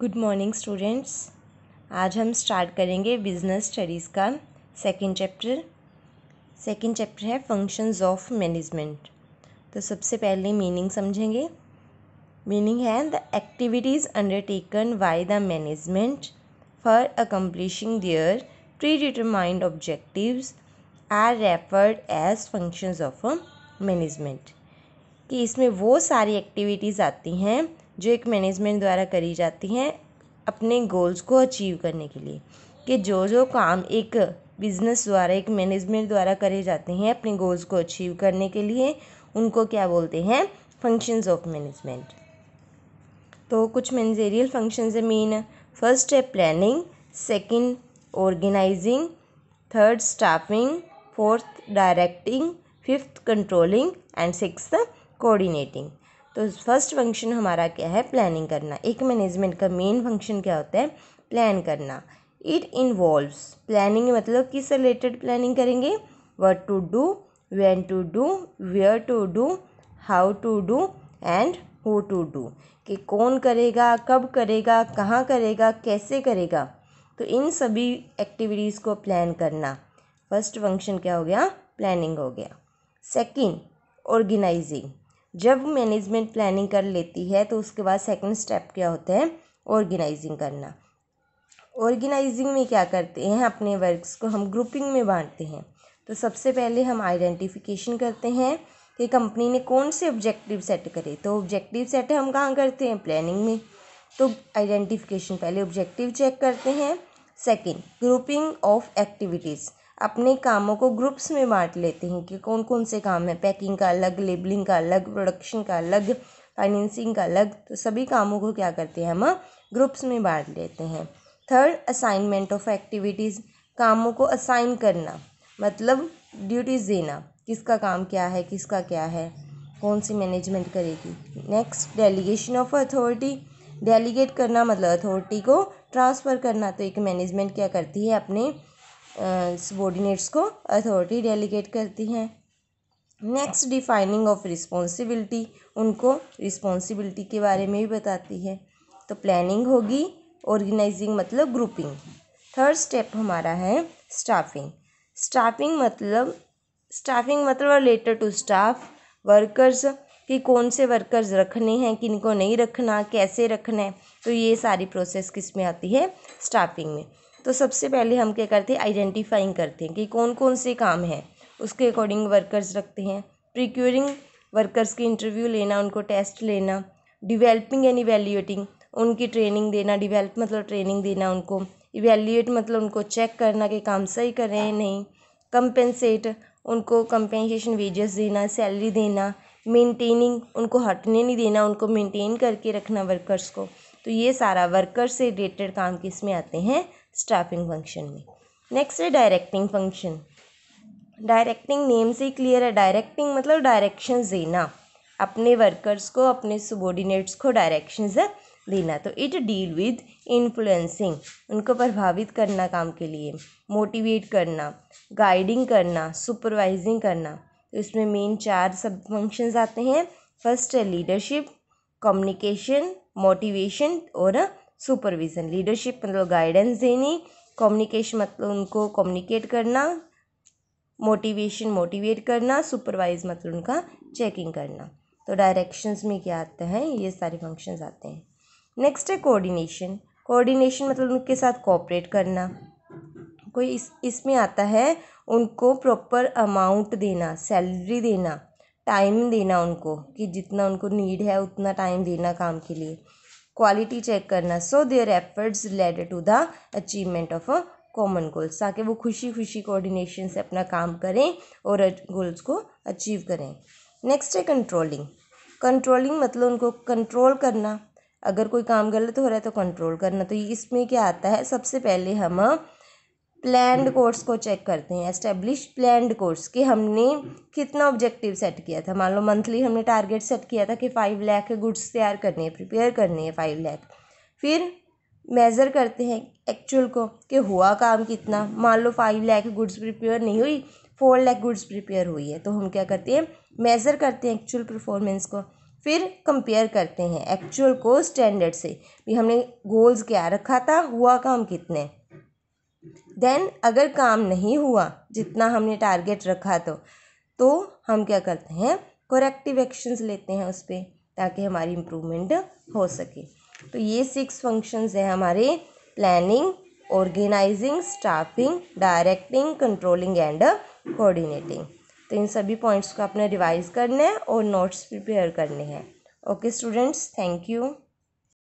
Good morning students आज हम start करेंगे बिजनेस स्टडीज़ का सेकंड चैप्टर सेकंड चैप्टर है फंक्शंस ऑफ मैनेजमेंट तो सबसे पहले मीनिंग समझेंगे मीनिंग है the activities undertaken by the management for accomplishing their predetermined objectives are referred as functions of management कि इसमें वो सारी एक्टिविटीज़ आती हैं जो एक मैनेजमेंट द्वारा करी जाती हैं अपने गोल्स को अचीव करने के लिए कि जो जो काम एक बिज़नेस द्वारा एक मैनेजमेंट द्वारा करे जाते हैं अपने गोल्स को अचीव करने के लिए उनको क्या बोलते हैं फंक्शंस ऑफ मैनेजमेंट तो कुछ मैनेजेरियल फंक्शंस मीन फर्स्ट है planning second organising third staffing fourth directing fifth controlling and sixth coordinating तो फर्स्ट फंक्शन हमारा क्या है प्लानिंग करना एक मैनेजमेंट का मेन फंक्शन क्या होता है प्लान करना इट इन्वॉल्व्स प्लानिंग मतलब किस रिलेटेड प्लानिंग करेंगे what to do when to do where to do how to do and who to do कि कौन करेगा कब करेगा कहाँ करेगा कैसे करेगा तो इन सभी एक्टिविटीज़ को प्लान करना फर्स्ट फंक्शन क्या हो गया प्लानिंग हो गया सेकेंड ऑर्गेनाइजिंग जब मैनेजमेंट प्लानिंग कर लेती है तो उसके बाद सेकंड स्टेप क्या होता है ऑर्गेनाइजिंग करना ऑर्गेनाइजिंग में क्या करते हैं अपने वर्क्स को हम ग्रुपिंग में बांटते हैं तो सबसे पहले हम आइडेंटिफिकेशन करते हैं कि कंपनी ने कौन से ऑब्जेक्टिव सेट करे तो ऑब्जेक्टिव सेट हम कहाँ करते हैं प्लानिंग में तो आइडेंटिफिकेशन पहले ऑब्जेक्टिव चेक करते हैं सेकंड ग्रुपिंग ऑफ एक्टिविटीज़ अपने कामों को ग्रुप्स में बाँट लेते हैं कि कौन कौन से काम है पैकिंग का अलग लेबलिंग का अलग प्रोडक्शन का अलग फाइनेंसिंग का अलग तो सभी कामों को क्या करते हैं हम ग्रुप्स में बांट लेते हैं थर्ड असाइनमेंट ऑफ एक्टिविटीज़ कामों को असाइन करना मतलब ड्यूटीज़ देना किसका काम क्या है किसका क्या है कौन सी मैनेजमेंट करेगी next delegation of authority delegate करना मतलब अथॉरिटी को ट्रांसफ़र करना तो एक मैनेजमेंट क्या करती है अपने सबॉर्डिनेट्स को अथॉरिटी डेलीगेट करती हैं नेक्स्ट डिफाइनिंग ऑफ रिस्पॉन्सिबिलिटी उनको रिस्पॉन्सिबिलिटी के बारे में भी बताती है तो प्लानिंग होगी ऑर्गेनाइजिंग मतलब ग्रुपिंग थर्ड स्टेप हमारा है स्टाफिंग स्टाफिंग मतलब स्टाफिंग मतलब रिलेटेड टू स्टाफ वर्कर्स कि कौन से वर्कर्स रखने हैं किनको नहीं रखना कैसे रखना है तो ये सारी प्रोसेस किस में आती है स्टाफिंग में तो सबसे पहले हम क्या करते हैं आइडेंटिफाइंग करते हैं कि कौन कौन से काम हैं उसके अकॉर्डिंग वर्कर्स रखते हैं प्रिक्योरिंग वर्कर्स के इंटरव्यू लेना उनको टेस्ट लेना डिवेल्पिंग एंड इवेल्यूएटिंग उनकी ट्रेनिंग देना डिवेल्प मतलब ट्रेनिंग देना उनको इवेल्यूएट मतलब उनको चेक करना कि काम सही कर रहे हैं नहीं कंपेंसेट उनको कंपेंसेशन वेजेस देना सैलरी देना मेंटेनिंग उनको हटने नहीं देना उनको मेंटेन करके रखना वर्कर्स को तो ये सारा वर्कर्स से रिलेटेड काम किस में आते हैं स्टाफिंग फंक्शन में नेक्स्ट है डायरेक्टिंग फंक्शन डायरेक्टिंग नेम से ही क्लियर है डायरेक्टिंग मतलब डायरेक्शन देना अपने वर्कर्स को अपने सुबोर्डिनेट्स को डायरेक्शंस देना तो इट डील विद इन्फ्लुएंसिंग उनको प्रभावित करना काम के लिए मोटिवेट करना गाइडिंग करना सुपरवाइजिंग करना तो इसमें मेन चार सब फंक्शंस आते हैं फर्स्ट है लीडरशिप कम्युनिकेशन मोटिवेशन और सुपरविज़न लीडरशिप मतलब गाइडेंस देनी कम्युनिकेशन मतलब उनको कम्युनिकेट करना मोटिवेशन मोटिवेट करना सुपरवाइज मतलब उनका चेकिंग करना तो डायरेक्शंस में क्या आता है ये सारे फंक्शंस आते हैं नेक्स्ट है कोऑर्डिनेशन कोऑर्डिनेशन मतलब उनके साथ कोऑपरेट करना कोई इस इसमें आता है उनको प्रॉपर अमाउंट देना सैलरी देना टाइम देना उनको कि जितना उनको नीड है उतना टाइम देना काम के लिए क्वालिटी चेक करना so their efforts led to the achievement of a common goals ताकि वो खुशी खुशी कोऑर्डिनेशन से अपना काम करें और गोल्स को अचीव करें नेक्स्ट है कंट्रोलिंग कंट्रोलिंग मतलब उनको कंट्रोल करना अगर कोई काम गलत हो रहा है तो कंट्रोल करना तो इसमें क्या आता है सबसे पहले हम प्लैंड हम्म। कोर्स को चेक करते हैं एस्टेब्लिश प्लैंड कोर्स कि हमने कितना ऑब्जेक्टिव सेट किया था मान लो मंथली हमने टारगेट सेट किया था कि फाइव लैख गुड्स तैयार करने हैं प्रिपेयर करने हैं फाइव लैख फिर मेज़र करते हैं एक्चुअल को कि हुआ काम कितना मान लो फाइव लैख गुड्स प्रिपेयर नहीं हुई फोर लैख गुड्स प्रिपेयर हुई है तो हम क्या करते हैं मेज़र करते हैं एक्चुअल परफॉर्मेंस को फिर कंपेयर करते हैं एक्चुअल को स्टैंडर्ड से भी हमने गोल्स क्या रखा था हुआ काम कितने देन अगर काम नहीं हुआ जितना हमने टारगेट रखा तो तो हम क्या करते हैं करेक्टिव एक्शंस लेते हैं उस पर ताकि हमारी इम्प्रूवमेंट हो सके तो ये सिक्स फंक्शंस हैं हमारे planning organising staffing directing controlling and coordinating तो इन सभी पॉइंट्स को आपने रिवाइज करने है और नोट्स प्रिपेयर करने हैं ओके स्टूडेंट्स थैंक यू